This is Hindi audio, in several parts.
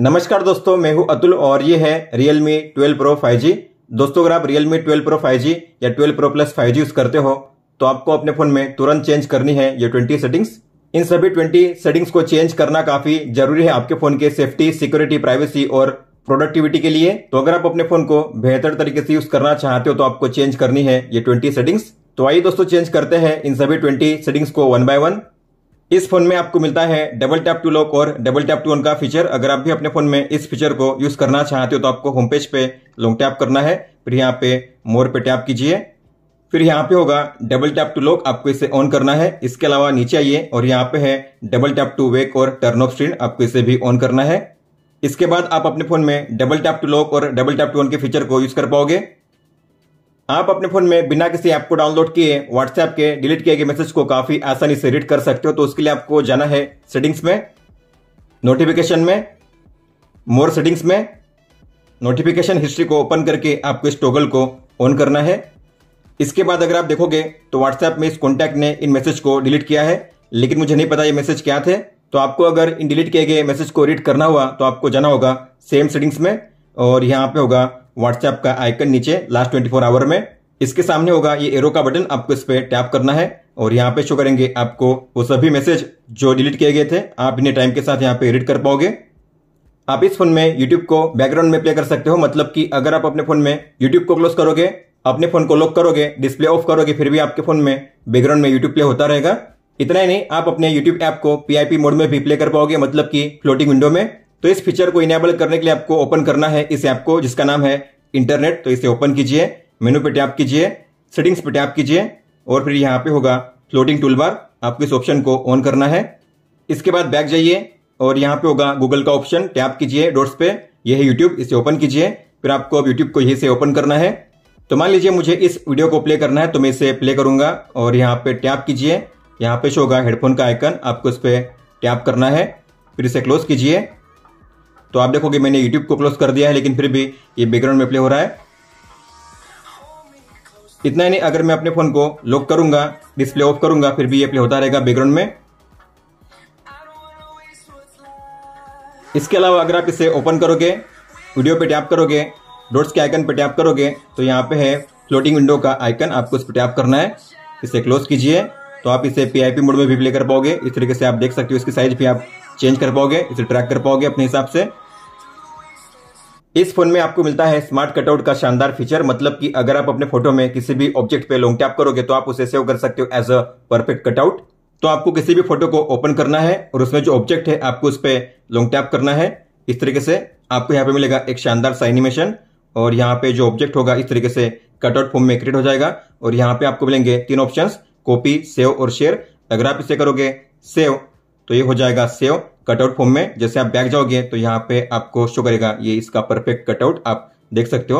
नमस्कार दोस्तों मैं हूं अतुल और ये है Realme 12 Pro 5G दोस्तों अगर आप Realme 12 Pro 5G या 12 Pro Plus 5G यूज करते हो तो आपको अपने फोन में तुरंत चेंज करनी है ये 20 सेटिंग्स इन सभी 20 सेटिंग्स को चेंज करना काफी जरूरी है आपके फोन के सेफ्टी सिक्योरिटी प्राइवेसी और प्रोडक्टिविटी के लिए तो अगर आप अपने फोन को बेहतर तरीके से यूज करना चाहते हो तो आपको चेंज करनी है ये ट्वेंटी सेटिंग्स तो आइए दोस्तों चेंज करते हैं इन सभी ट्वेंटी सेटिंग्स को वन बाय वन इस फोन में आपको मिलता है डबल टैप टू लॉक और डबल टैप टू ऑन का फीचर अगर आप भी अपने फोन में इस फीचर को यूज करना चाहते हो तो आपको होम पेज पे लॉन्ग टैप करना है फिर यहाँ पे मोर पे टैप कीजिए फिर यहाँ पे होगा डबल टैप टू लॉक आपको इसे ऑन करना है इसके अलावा नीचे आइए और यहाँ पे है डबल टैप टू वेक और टर्न ऑफ स्क्रीन आपको इसे भी ऑन करना है इसके बाद आप अपने फोन में डबल टैप टू लॉक और डबल टैप टू ऑन के फीचर को यूज कर पाओगे आप अपने फोन में बिना किसी ऐप को डाउनलोड किए व्हाट्सएप के डिलीट किए गए मैसेज को काफी आसानी से रीड कर सकते हो तो उसके लिए आपको जाना है सेटिंग्स में नोटिफिकेशन में मोर सेटिंग्स में नोटिफिकेशन हिस्ट्री को ओपन करके आपको इस टोगल को ऑन करना है इसके बाद अगर आप देखोगे तो व्हाट्सएप में इस कॉन्टैक्ट ने इन मैसेज को डिलीट किया है लेकिन मुझे नहीं पता ये मैसेज क्या थे तो आपको अगर इन डिलीट किए गए मैसेज को रीड करना हुआ तो आपको जाना होगा सेम सेटिंग्स में और यहाँ पे होगा व्हाट्सएप का आइकन नीचे लास्ट ट्वेंटी फोर आवर में इसके सामने होगा ये एरो का बटन आपको इस पर टैप करना है और यहाँ पे शो करेंगे आपको वो सभी मैसेज जो डिलीट किए गए थे आप इन्हें टाइम के साथ यहाँ पे एडिट कर पाओगे आप इस फोन में YouTube को बैकग्राउंड में प्ले कर सकते हो मतलब कि अगर आप अपने फोन में YouTube को क्लोज करोगे अपने फोन को लॉक करोगे डिस्प्ले ऑफ करोगे फिर भी आपके फोन में बैकग्राउंड में YouTube प्ले होता रहेगा इतना ही नहीं आप अपने YouTube ऐप को पीआईपी मोड में भी प्ले कर पाओगे मतलब कि फ्लोटिंग विंडो में तो इस फीचर को इनेबल करने के लिए आपको ओपन करना है इस ऐप को जिसका नाम है इंटरनेट तो इसे ओपन कीजिए मेनू पे टैप कीजिए सेटिंग्स पे टैप कीजिए और फिर यहाँ पे होगा फ्लोटिंग टूल बार आपको इस ऑप्शन को ऑन करना है इसके बाद बैक जाइए और यहाँ पे होगा गूगल का ऑप्शन टैप कीजिए डोट्स पे यह है यूट्यूब इसे ओपन कीजिए फिर आपको अब यूट्यूब को यही से ओपन करना है तो मान लीजिए मुझे इस वीडियो को प्ले करना है तो मैं इसे प्ले करूंगा और यहाँ पे टैप कीजिए यहाँ पे शो होगा हेडफोन का आइकन आपको इस पर टैप करना है फिर इसे क्लोज कीजिए तो आप देखोगे मैंने यूट्यूब को क्लोज कर दिया है लेकिन फिर भी ये बैकग्राउंड में प्ले हो रहा है इतना ही नहीं अगर मैं अपने फ़ोन को लॉक करूंगा डिस्प्ले ऑफ करूंगा फिर भी ये प्ले होता रहेगा बैकग्राउंड में इसके अलावा अगर आप इसे ओपन करोगे वीडियो पे टैप करोगे डोट्स के आइकन पे टैप करोगे तो यहाँ पे है फ्लोटिंग विंडो का आइकन आपको इस पर टैप करना है इसे क्लोज कीजिए तो आप इसे पीआईपी मोड में भी प्ले कर पाओगे इस तरीके से आप देख सकते हो इसकी साइज भी आप चेंज कर पाओगे इसे ट्रैक कर पाओगे अपने हिसाब से इस फोन में आपको मिलता है स्मार्ट कटआउट का शानदार फीचर मतलब कि अगर आप अपने फोटो में किसी भी ऑब्जेक्ट पे लॉन्ग टैप करोगे तो आप उसे सेव कर सकते हो एज अ परफेक्ट कटआउट तो आपको किसी भी फोटो को ओपन करना है और उसमें जो ऑब्जेक्ट है आपको उस पर लॉन्ग टैप करना है इस तरीके से आपको यहाँ पे मिलेगा एक शानदार सा एनिमेशन और यहाँ पे जो ऑब्जेक्ट होगा इस तरीके से कटआउट फॉर्म में क्रिएट हो जाएगा और यहाँ पे आपको मिलेंगे तीन ऑप्शन कॉपी सेव और शेयर अगर आप इसे करोगे सेव तो ये हो जाएगा सेव कटआउट फॉर्म में जैसे आप बैक जाओगे तो यहाँ पे आपको शो करेगा ये इसका परफेक्ट कटआउट आप देख सकते हो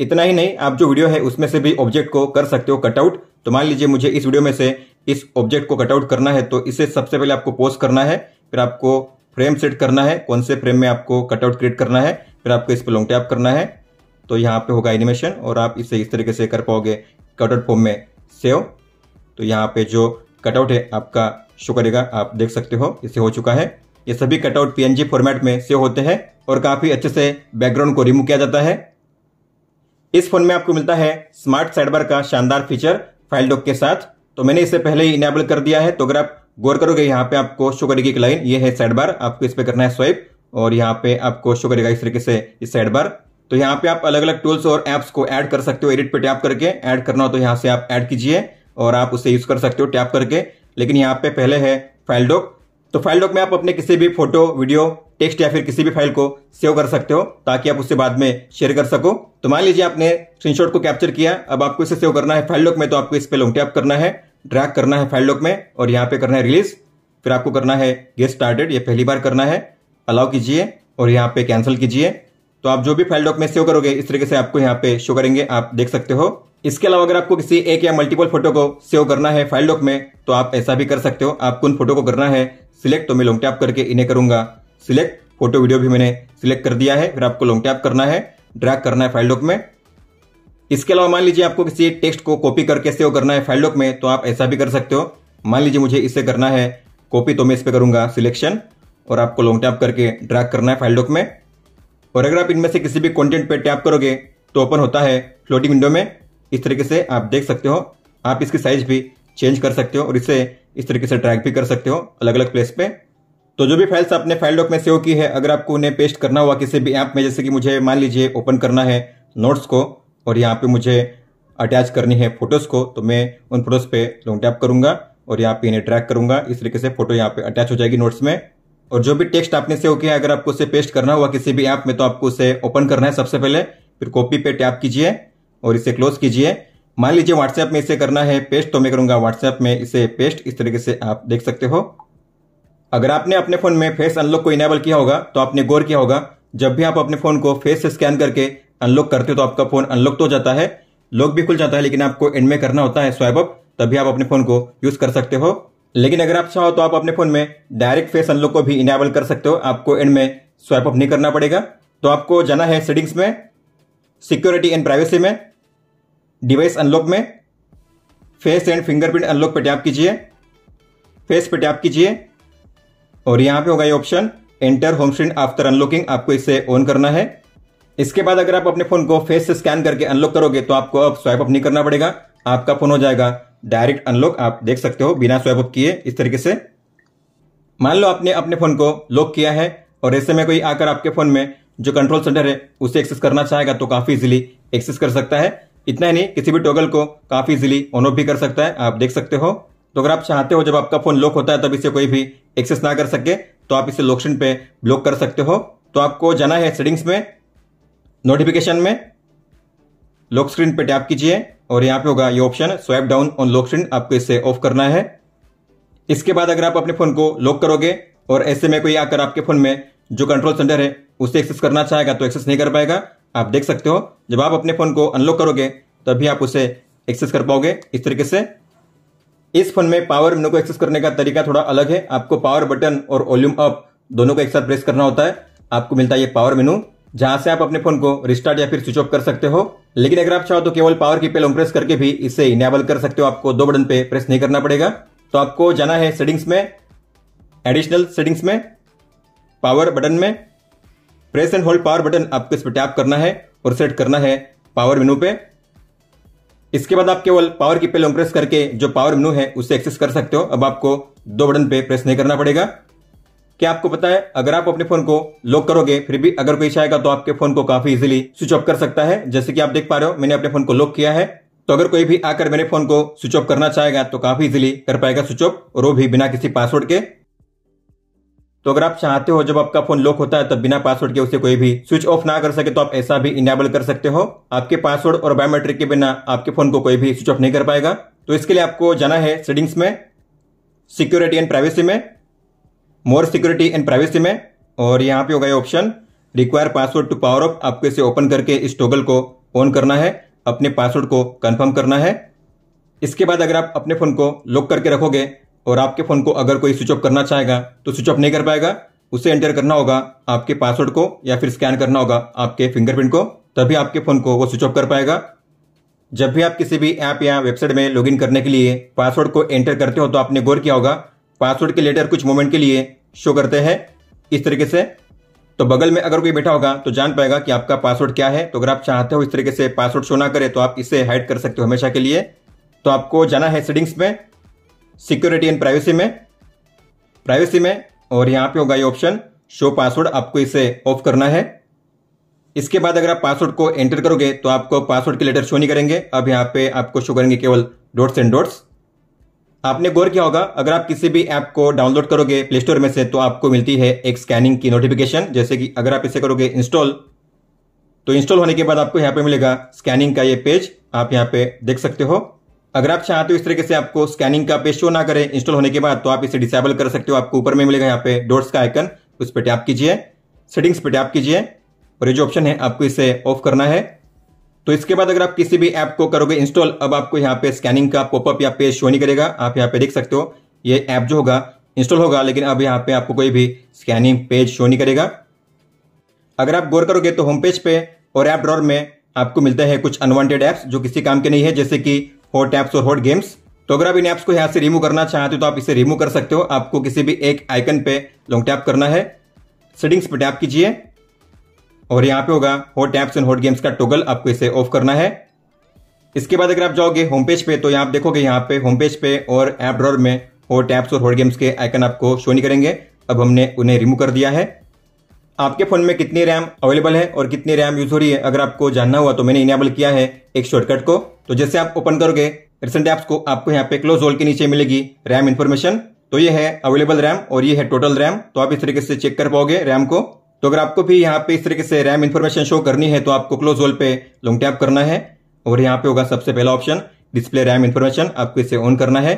इतना ही नहीं आप जो वीडियो है उसमें से भी ऑब्जेक्ट को कर सकते हो कटआउट तो मान लीजिए मुझे इस वीडियो में से इस ऑब्जेक्ट को कटआउट करना है तो इसे सबसे पहले आपको पोस्ट करना है फिर आपको फ्रेम सेट करना है कौन से फ्रेम में आपको कटआउट क्रिएट करना है फिर आपको इस पर लॉन्ग टैप करना है तो यहाँ पे होगा एनिमेशन और आप इसे इस तरीके से कर पाओगे कटआउट फॉर्म में सेव तो यहाँ पे जो कटआउट है आपका शो करेगा आप देख सकते हो इसे हो चुका है ये सभी कटआउट पीएनजी फॉर्मेट में सेव होते हैं और काफ़ी अच्छे से बैकग्राउंड को रिमूव किया जाता है इस फोन में आपको मिलता है स्मार्ट साइडबार का शानदार फीचर फाइल डॉक के साथ तो मैंने इसे पहले ही इनेबल कर दिया है तो अगर आप गौर करोगे यहाँ पे आपको शो करेगी एक लाइन ये है साइड बार आपको इस पर करना है स्वाइप और यहाँ पे आपको शो करेगा इस तरीके से इस साइड बार तो यहाँ पे आप अलग अलग टूल्स और एप्स को ऐड कर सकते हो एडिट पे टैप करके ऐड करना हो तो यहाँ से आप ऐड कीजिए और आप उसे यूज कर सकते हो टैप करके लेकिन यहाँ पे पहले है फाइल डॉक तो फाइल डॉक में आप अपने किसी भी फोटो वीडियो टेक्स्ट या फिर किसी भी फाइल को सेव कर सकते हो ताकि आप उसे बाद में शेयर कर सको तो मान लीजिए आपने स्क्रीनशॉट को कैप्चर किया अब आपको इसे सेव करना है फाइल डॉक में तो आपको इस पर लॉन्ग टैप करना है ड्रैग करना है फाइल डॉक में और यहाँ पे करना है रिलीज फिर आपको करना है गेट स्टार्टेड ये पहली बार करना है अलाउ कीजिए और यहाँ पे कैंसिल कीजिए तो आप जो भी फाइल डॉक में सेव करोगे इस तरीके से आपको यहाँ पे शो करेंगे आप देख सकते हो इसके अलावा अगर आपको किसी एक या मल्टीपल फोटो को सेव करना है फाइल डॉक में तो आप ऐसा भी कर सकते हो आपको उन फोटो को करना है सिलेक्ट तो मैं लॉन्ग टैप करके इन्हें करूंगा सिलेक्ट फोटो वीडियो भी मैंने सिलेक्ट कर दिया है फिर आपको लॉन्ग टैप करना है ड्रैग करना है फाइल डॉक में इसके अलावा मान लीजिए आपको किसी टेक्स्ट को कॉपी करके सेव करना है फाइल डॉक में तो आप ऐसा भी कर सकते हो मान लीजिए मुझे इसे करना है कॉपी तो मैं इस पर करूंगा सिलेक्शन और आपको लॉन्ग टैप करके ड्रैग करना है फाइल डॉक में और अगर आप इनमें से किसी भी कंटेंट पर टैप करोगे तो ओपन होता है फ्लोटिंग विंडो में इस तरीके से आप देख सकते हो आप इसकी साइज भी चेंज कर सकते हो और इसे इस तरीके से ट्रैक भी कर सकते हो अलग अलग प्लेस पे तो जो भी फाइल्स आपने फाइल डॉक में सेव की है अगर आपको उन्हें पेस्ट करना हुआ किसी भी ऐप में जैसे कि मुझे मान लीजिए ओपन करना है नोट्स को और यहाँ पे मुझे अटैच करनी है फोटोज को तो मैं उन फोटोज पे लॉन्ग टैप करूंगा और यहाँ पे इन्हें ट्रैक करूंगा इस तरीके से फोटो यहाँ पे अटैच हो जाएगी नोट्स में और जो भी टेक्स्ट आपने सेव किया है अगर आपको उसे पेस्ट करना हुआ किसी भी ऐप में तो आपको उसे ओपन करना है सबसे पहले फिर कॉपी पे टैप कीजिए और इसे क्लोज कीजिए मान लीजिए व्हाट्सएप में इसे करना है पेस्ट तो मैं करूंगा व्हाट्सएप में इसे पेस्ट इस तरीके से आप देख सकते हो अगर आपने अपने फोन में फेस अनलॉक को इनेबल किया होगा तो आपने गौर किया होगा जब भी आप अपने फोन को फेस से स्कैन करके अनलॉक करते हो तो आपका फोन अनलॉक तो हो जाता है लॉक भी खुल जाता है लेकिन आपको एंड में करना होता है स्वाइप अप तभी आप अपने फोन को यूज कर सकते हो लेकिन अगर आप चाहो तो आप अपने फोन में डायरेक्ट फेस अनलॉक को भी इनेबल कर सकते हो आपको एंड में स्वाइप अप नहीं करना पड़ेगा तो आपको जाना है सेटिंग्स में सिक्योरिटी एंड प्राइवेसी में डिवाइस अनलॉक में फेस एंड फिंगरप्रिंट अनलॉक पर टैप कीजिए फेस पर टैप कीजिए और यहां पे होगा ये option enter home screen after unlocking आपको इसे ऑन करना है इसके बाद अगर आप अपने फोन को फेस से स्कैन करके अनलॉक करोगे तो आपको अब स्वाइप अप नहीं करना पड़ेगा आपका फोन हो जाएगा डायरेक्ट अनलॉक आप देख सकते हो बिना स्वाइप अप किए इस तरीके से मान लो आपने अपने फोन को लॉक किया है और ऐसे में कोई आकर आपके फोन में जो कंट्रोल सेंटर है उसे एक्सेस करना चाहेगा तो काफी इजिली एक्सेस कर सकता है इतना ही नहीं किसी भी टोगल को काफ़ी इजिली ऑन ऑफ भी कर सकता है आप देख सकते हो तो अगर आप चाहते हो जब आपका फ़ोन लॉक होता है तब इसे कोई भी एक्सेस ना कर सके तो आप इसे लोकेशन पे ब्लॉक कर सकते हो तो आपको जाना है सेटिंग्स में नोटिफिकेशन में लॉक स्क्रीन पे टैप कीजिए और यहां पे होगा ये option swap down on lock screen आपको इसे ऑफ करना है इसके बाद अगर आप अपने फ़ोन को लॉक करोगे और ऐसे में कोई आकर आपके फ़ोन में जो कंट्रोल सेंटर है उसे एक्सेस करना चाहेगा तो एक्सेस नहीं कर पाएगा आप देख सकते हो जब आप अपने फ़ोन को अनलॉक करोगे तभी आप उसे एक्सेस कर पाओगे इस तरीके से इस फोन में पावर मेनू को एक्सेस करने का तरीका थोड़ा अलग है आपको पावर बटन और वॉल्यूम अप दोनों को एक साथ प्रेस करना होता है आपको मिलता है ये पावर मेनू जहां से आप अपने फोन को रिस्टार्ट या फिर स्विच ऑफ कर सकते हो लेकिन अगर आप चाहो तो केवल पावर की पे लॉन्ग प्रेस करके भी इसे इनेबल कर सकते हो आपको दो बटन पे प्रेस नहीं करना पड़ेगा तो आपको जाना है सेटिंग्स में एडिशनल सेटिंग्स में पावर बटन में press and hold power button आपको इस पर टैप करना है और सेट करना है पावर मेनू पे इसके बाद आप केवल पावर की पे प्रेस करके जो पावर मेनू है उसे एक्सेस कर सकते हो अब आपको दो बटन पे प्रेस नहीं करना पड़ेगा क्या आपको पता है अगर आप अपने फोन को लॉक करोगे फिर भी अगर कोई आएगा तो आपके फोन को काफी इजीली स्विच ऑफ कर सकता है जैसे कि आप देख पा रहे हो मैंने अपने फोन को लॉक किया है तो अगर कोई भी आकर मेरे फोन को स्विच ऑफ करना चाहेगा तो काफी इजीली कर पाएगा स्विच ऑफ और वो भी बिना किसी पासवर्ड के तो अगर आप चाहते हो जब आपका फोन लॉक होता है तो बिना पासवर्ड के उसे कोई भी स्विच ऑफ ना कर सके तो आप ऐसा भी इनेबल कर सकते हो आपके पासवर्ड और बायोमेट्रिक के बिना आपके फोन को कोई भी स्विच ऑफ नहीं कर पाएगा तो इसके लिए आपको जाना है सेटिंग्स में सिक्योरिटी एंड प्राइवेसी में मोर सिक्योरिटी एंड प्राइवेसी में और यहाँ पे होगा option require password to power off आपको इसे ओपन करके इस टोगल को ऑन करना है अपने पासवर्ड को कंफर्म करना है इसके बाद अगर आप अपने फोन को लॉक करके रखोगे और आपके फ़ोन को अगर कोई स्विच ऑफ करना चाहेगा तो स्विच ऑफ नहीं कर पाएगा उसे एंटर करना होगा आपके पासवर्ड को या फिर स्कैन करना होगा आपके फिंगरप्रिंट को तभी आपके फ़ोन को वो स्विच ऑफ कर पाएगा जब भी आप किसी भी ऐप या वेबसाइट में लॉगिन करने के लिए पासवर्ड को एंटर करते हो तो आपने गौर किया होगा पासवर्ड के लेटर कुछ मोमेंट के लिए शो करते हैं इस तरीके से तो बगल में अगर कोई बैठा होगा तो जान पाएगा कि आपका पासवर्ड क्या है तो अगर आप चाहते हो इस तरीके से पासवर्ड शो ना करें तो आप इसे हाइड कर सकते हो हमेशा के लिए तो आपको जाना है सेटिंग्स में सिक्योरिटी एंड प्राइवेसी में प्राइवेसी में और यहां पे होगा ये ऑप्शन शो पासवर्ड आपको इसे ऑफ करना है इसके बाद अगर आप पासवर्ड को एंटर करोगे तो आपको पासवर्ड के लेटर शो नहीं करेंगे अब यहां पे आपको शो करेंगे केवल डॉट्स एंड डॉट्स आपने गौर किया होगा अगर आप किसी भी ऐप को डाउनलोड करोगे प्ले स्टोर में से तो आपको मिलती है एक स्कैनिंग की नोटिफिकेशन जैसे कि अगर आप इसे करोगे इंस्टॉल तो इंस्टॉल होने के बाद आपको यहां पे मिलेगा स्कैनिंग का ये पेज आप यहां पे देख सकते हो अगर आप चाहते हो इस तरीके से आपको स्कैनिंग का पेज शो ना करें इंस्टॉल होने के बाद तो आप इसे डिसेबल कर सकते हो आपको ऊपर में मिलेगा यहाँ पे डोर्स का आइकन उस पर टैप कीजिए सेटिंग्स पे टैप कीजिए और ये जो ऑप्शन है आपको इसे ऑफ करना है तो इसके बाद अगर आप किसी भी ऐप को करोगे इंस्टॉल अब आपको यहाँ पे स्कैनिंग का पॉपअप या पेज शो नहीं करेगा आप यहाँ पे देख सकते हो ये ऐप जो होगा इंस्टॉल होगा लेकिन अब यहाँ पे आपको कोई भी स्कैनिंग पेज शो नहीं करेगा अगर आप गौर करोगे तो होम पेज पे और ऐप ड्रॉर में आपको मिलते हैं कुछ अनवांटेड ऐप्स जो किसी काम के नहीं है जैसे कि हॉट एप्स और हॉट गेम्स तो अगर आप इन ऐप्स को यहाँ से रिमूव करना चाहते हो तो आप इसे रिमूव कर सकते हो आपको किसी भी एक आइकन पे लॉन्ग टैप करना है सेटिंग्स पे टैप कीजिए और यहाँ पे होगा hot apps and hot games का टोगल आपको इसे ऑफ करना है इसके बाद अगर आप जाओगे होम पेज पे तो यहाँ आप देखोगे यहाँ पे होम पेज पे और एप ड्रॉर में हॉट एप्स और हॉट गेम्स के आइकन आपको शो नहीं करेंगे अब हमने उन्हें रिमूव कर दिया है आपके फोन में कितनी रैम अवेलेबल है और कितनी रैम यूज हो रही है अगर आपको जानना हुआ तो मैंने इनेबल किया है एक शॉर्टकट को तो जैसे आप ओपन करोगे रिसेंट ऐप्स को आपको यहाँ पे क्लोज होल के नीचे मिलेगी रैम इन्फॉर्मेशन तो ये है अवेलेबल रैम और ये है टोटल रैम तो आप इस तरीके से चेक कर पाओगे रैम को तो अगर आपको भी यहाँ पे इस तरीके से रैम इन्फॉर्मेशन शो करनी है तो आपको क्लोज होल पे लॉन्ग टैप करना है और यहाँ पे होगा सबसे पहला ऑप्शन डिस्प्ले रैम इन्फॉर्मेशन आपको इसे ऑन करना है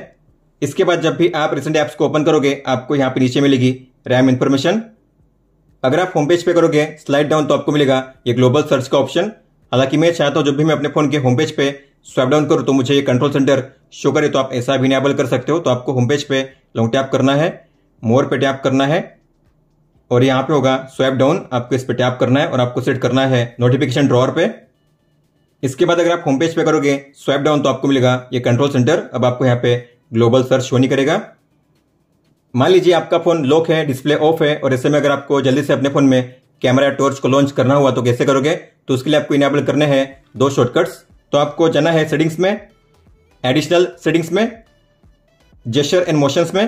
इसके बाद जब भी आप रिसेंट ऐप्स को ओपन करोगे आपको यहाँ पे नीचे मिलेगी रैम इन्फॉर्मेशन अगर आप होम पेज पे करोगे स्लाइड डाउन तो आपको मिलेगा ये ग्लोबल सर्च का ऑप्शन हालांकि मैं चाहता हूँ जब भी मैं अपने फोन के होम पेज पे स्वाइप डाउन करूँ तो मुझे ये कंट्रोल सेंटर शो करे तो आप ऐसा भी इनेबल कर सकते हो तो आपको होम पेज पे लॉन्ग टैप करना है मोर पे टैप करना है और यहाँ पे होगा स्वाइप डाउन आपको इस पे टैप करना है और आपको सेट करना है नोटिफिकेशन ड्रॉर पे इसके बाद अगर आप होम पेज पे करोगे स्वाइप डाउन तो आपको मिलेगा ये कंट्रोल सेंटर अब आपको यहाँ पे ग्लोबल सर्च शो नहीं करेगा मान लीजिए आपका फोन लॉक है डिस्प्ले ऑफ है और ऐसे में अगर आपको जल्दी से अपने फोन में कैमरा टॉर्च को लॉन्च करना हुआ तो कैसे करोगे तो उसके लिए आपको इनेबल करने हैं दो शॉर्टकट्स तो आपको जाना है सेटिंग्स में एडिशनल सेटिंग्स में जेस्टर एंड मोशंस में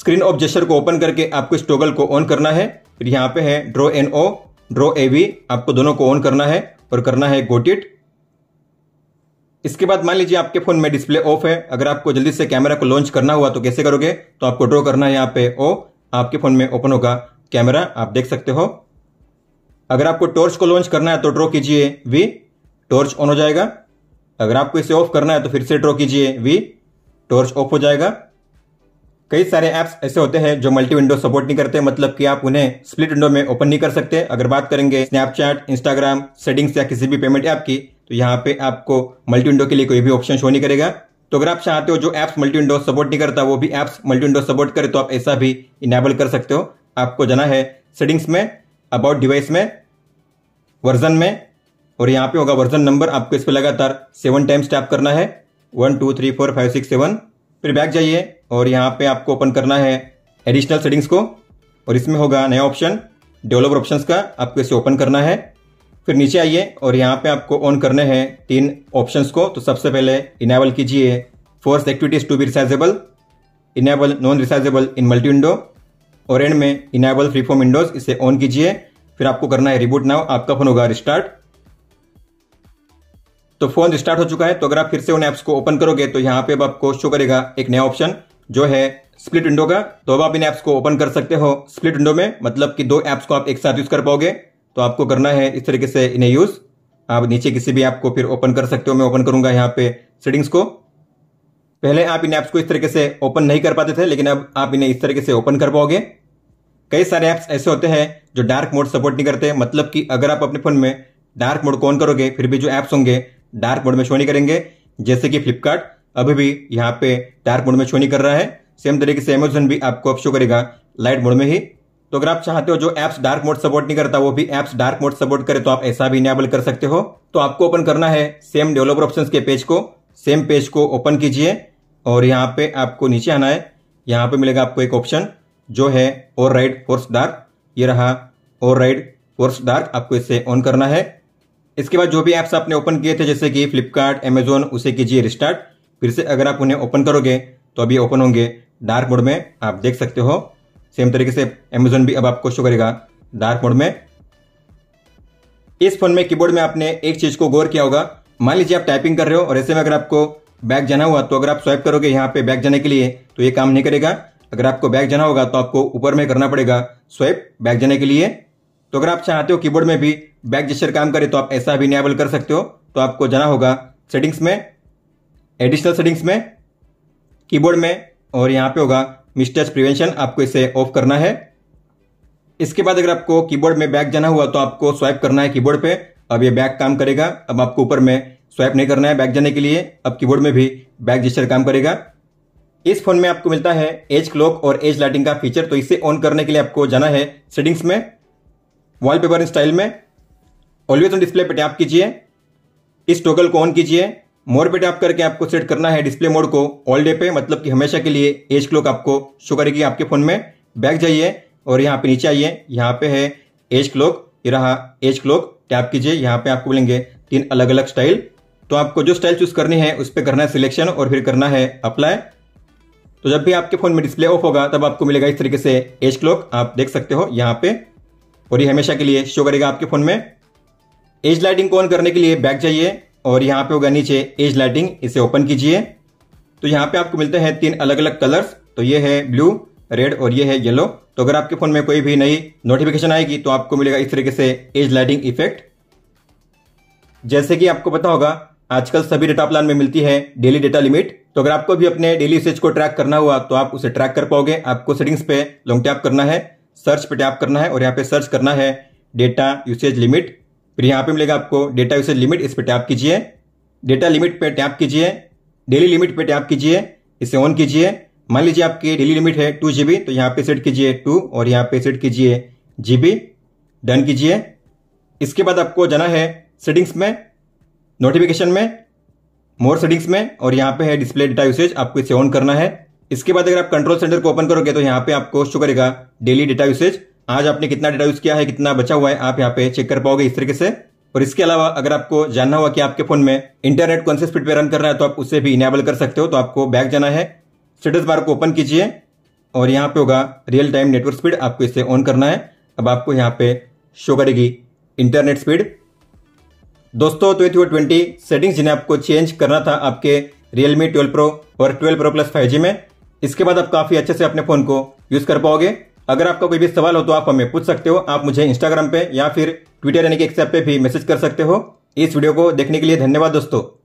स्क्रीन ऑफ जेस्टर को ओपन करके आपको इस टोगल को ऑन करना है फिर यहाँ पे है draw an O draw a V आपको दोनों को ऑन करना है और करना है गोटिट इसके बाद मान लीजिए आपके फोन में डिस्प्ले ऑफ है अगर आपको जल्दी से कैमरा को लॉन्च करना हुआ तो कैसे करोगे तो आपको ड्रॉ करना है यहाँ पे ओ आपके फोन में ओपन होगा कैमरा आप देख सकते हो अगर आपको टॉर्च को लॉन्च करना है तो ड्रॉ कीजिए वी टॉर्च ऑन हो जाएगा अगर आपको इसे ऑफ करना है तो फिर से ड्रॉ कीजिए वी टॉर्च ऑफ हो जाएगा कई सारे ऐप्स ऐसे होते हैं जो मल्टी विंडो सपोर्ट नहीं करते मतलब कि आप उन्हें स्प्लिट विंडो में ओपन नहीं कर सकते अगर बात करेंगे स्नैपचैट इंस्टाग्राम सेटिंग्स या किसी भी पेमेंट ऐप की तो यहाँ पे आपको मल्टी विंडो के लिए कोई भी ऑप्शन शो नहीं करेगा तो अगर आप चाहते हो जो ऐप्स मल्टी विंडो सपोर्ट नहीं करता वो भी ऐप्स मल्टी विंडो सपोर्ट करे तो आप ऐसा भी इनेबल कर सकते हो आपको जाना है सेटिंग्स में अबाउट डिवाइस में वर्जन में और यहाँ पे होगा वर्जन नंबर आपको इस पर लगातार सेवन टाइम्स टैप करना है one two three four five six seven फिर बैक जाइए और यहाँ पे आपको ओपन करना है एडिशनल सेटिंग्स को और इसमें होगा नया ऑप्शन डेवलपर ऑप्शंस का आपको इसे ओपन करना है फिर नीचे आइए और यहाँ पे आपको ऑन करने हैं तीन ऑप्शंस को तो सबसे पहले इनेबल कीजिए force activities to be resizable enable non resizable in multi window और एंड में इनेबल फ्री फॉर्म विंडोज इसे ऑन कीजिए फिर आपको करना है रिबूट नाउ आपका फोन होगा रिस्टार्ट तो फोन रिस्टार्ट हो चुका है तो अगर आप फिर से उन एप्स को ओपन करोगे तो यहाँ पे अब आपको शो करेगा एक नया ऑप्शन जो है स्प्लिट विंडो का तो अब आप इन एप्स को ओपन कर सकते हो स्प्लिट विंडो में मतलब कि दो एप्स को आप एक साथ यूज कर पाओगे तो आपको करना है इस तरीके से इन्हें यूज आप नीचे किसी भी ऐप को फिर ओपन कर सकते हो मैं ओपन करूंगा यहाँ पे सेटिंग्स को पहले आप इन ऐप्स को इस तरीके से ओपन नहीं कर पाते थे लेकिन अब आप इन्हें इस तरीके से ओपन कर पाओगे कई सारे ऐप्स ऐसे होते हैं जो डार्क मोड सपोर्ट नहीं करते मतलब कि अगर आप अपने फोन में डार्क मोड को ऑन करोगे फिर भी जो ऐप्स होंगे डार्क मोड में शो नहीं करेंगे जैसे कि फ्लिपकार्ट अभी भी यहाँ पे डार्क मोड में शो नहीं कर रहा है सेम तरीके से अमेजोन भी आपको अब शो करेगा लाइट मोड में ही तो अगर आप चाहते हो जो एप्स डार्क मोड सपोर्ट नहीं करता वो भी एप्स डार्क मोड सपोर्ट करे तो आप ऐसा भी इनेबल कर सकते हो तो आपको ओपन करना है सेम डेवलपर ऑप्शंस के पेज को सेम पेज को ओपन कीजिए और यहाँ पे आपको नीचे आना है यहाँ पे मिलेगा आपको एक ऑप्शन जो है और राइड फोर्स डार्क ये रहा और राइड फोर्स डार्क आपको इसे ऑन करना है इसके बाद जो भी एप्स आपने ओपन किए थे जैसे कि फ्लिपकार्ट एमेजोन उसे कीजिए रिस्टार्ट फिर से अगर आप उन्हें ओपन करोगे तो अभी ओपन होंगे डार्क मोड में आप देख सकते हो सेम तरीके से अमेजोन भी अब आपको शो करेगा डार्क मोड में इस फोन में कीबोर्ड में आपने एक चीज को गौर किया होगा मान लीजिए आप टाइपिंग कर रहे हो और ऐसे में अगर आपको बैक जाना हुआ तो अगर आप स्वाइप करोगे यहाँ पे बैक जाने के लिए तो ये काम नहीं करेगा अगर आपको बैक जाना होगा तो आपको ऊपर में करना पड़ेगा स्वाइप बैक जाने के लिए तो अगर आप चाहते हो कीबोर्ड में भी बैक जेस्टर काम करे तो आप ऐसा भी इनेबल कर सकते हो तो आपको जाना होगा सेटिंग्स में एडिशनल सेटिंग्स में कीबोर्ड में और यहाँ पे होगा मिस्टेज प्रिवेंशन आपको इसे ऑफ करना है इसके बाद अगर आपको कीबोर्ड में बैक जाना हुआ तो आपको स्वाइप करना है कीबोर्ड पे अब ये बैक काम करेगा अब आपको ऊपर में स्वाइप नहीं करना है बैक जाने के लिए अब कीबोर्ड में भी बैक जिस्टर काम करेगा इस फोन में आपको मिलता है एज क्लॉक और एज लाइटिंग का फीचर तो इसे ऑन करने के लिए आपको जाना है सेटिंग्स में वॉलपेपर स्टाइल में ऑलवेज ऑन डिस्प्ले पे टैप कीजिए इस टोकल को ऑन कीजिए मोर पे टैप करके आपको सेट करना है डिस्प्ले मोड को ऑल डे पे मतलब कि हमेशा के लिए एज क्लॉक आपको शो करेगी आपके फोन में बैक जाइए और यहाँ पे नीचे आइए यहाँ पे है एज क्लॉक ये रहा एज क्लॉक टैप कीजिए यहाँ पे आपको बोलेंगे तीन अलग अलग स्टाइल तो आपको जो स्टाइल चूज करनी है उस पर करना है सिलेक्शन और फिर करना है अप्लाई तो जब भी आपके फोन में डिस्प्ले ऑफ होगा तब आपको मिलेगा इस तरीके से एज क्लॉक आप देख सकते हो यहाँ पे और ये हमेशा के लिए शो करेगा आपके फोन में एज लाइटिंग को ऑन करने के लिए बैक जाइए और यहाँ पे होगा नीचे एज लाइटिंग इसे ओपन कीजिए तो यहाँ पे आपको मिलते हैं तीन अलग अलग कलर्स तो ये है ब्लू रेड और ये है येलो तो अगर आपके फोन में कोई भी नई नोटिफिकेशन आएगी तो आपको मिलेगा इस तरीके से एज लाइटिंग इफेक्ट जैसे कि आपको पता होगा आजकल सभी डेटा प्लान में मिलती है डेली डेटा लिमिट तो अगर आपको भी अपने डेली यूसेज को ट्रैक करना हुआ तो आप उसे ट्रैक कर पाओगे आपको सेटिंग्स पे लॉन्ग टैप करना है सर्च पे टैप करना है और यहाँ पे सर्च करना है डेटा यूसेज लिमिट फिर यहाँ पे मिलेगा आपको डेटा यूसेज लिमिट इस पर टैप कीजिए डेटा लिमिट पे टैप कीजिए डेली लिमिट पे टैप कीजिए इसे ऑन कीजिए मान लीजिए आपकी डेली लिमिट है टू जीबी तो यहाँ पे सेट कीजिए टू और यहाँ पे सेट कीजिए जीबी डन कीजिए इसके बाद आपको जाना है सेटिंग्स में नोटिफिकेशन में मोर सेटिंग्स में और यहाँ पे है डिस्प्ले डेटा यूसेज आपको इसे ऑन करना है इसके बाद अगर आप कंट्रोल सेंटर को ओपन करोगे तो यहाँ पे आपको शो करेगा डेली डेटा यूसेज आज आपने कितना डेटा यूज किया है कितना बचा हुआ है आप यहाँ पे चेक कर पाओगे इस तरीके से और इसके अलावा अगर आपको जानना हुआ कि आपके फोन में इंटरनेट कौन से स्पीड पे रन कर रहा है तो आप उसे भी इनेबल कर सकते हो तो आपको बैक जाना है स्टेटस बार को ओपन कीजिए और यहाँ पे होगा रियल टाइम नेटवर्क स्पीड आपको इसे ऑन करना है अब आपको यहाँ पे शो करेगी इंटरनेट स्पीड दोस्तों तो ये थी वो ट्वेंटी सेटिंग्स जिन्हें आपको चेंज करना था आपके रियलमी ट्वेल्व प्रो और ट्वेल्व प्रो प्लस फाइव में इसके बाद आप काफ़ी अच्छे से अपने फ़ोन को यूज़ कर पाओगे अगर आपका कोई भी सवाल हो तो आप हमें पूछ सकते हो आप मुझे इंस्टाग्राम पे या फिर ट्विटर यानी कि एक्सएप पे भी मैसेज कर सकते हो इस वीडियो को देखने के लिए धन्यवाद दोस्तों